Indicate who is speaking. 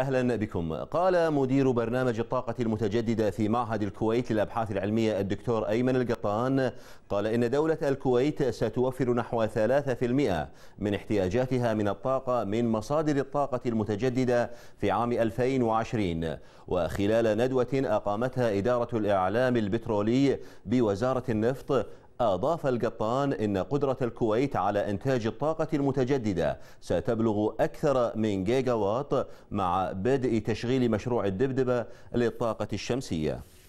Speaker 1: أهلا بكم قال مدير برنامج الطاقة المتجددة في معهد الكويت للأبحاث العلمية الدكتور أيمن القطان قال إن دولة الكويت ستوفر نحو 3% من احتياجاتها من الطاقة من مصادر الطاقة المتجددة في عام 2020 وخلال ندوة أقامتها إدارة الإعلام البترولي بوزارة النفط أضاف القطان إن قدرة الكويت على إنتاج الطاقة المتجددة ستبلغ أكثر من جيجاوات مع بدء تشغيل مشروع الدبدبة للطاقة الشمسية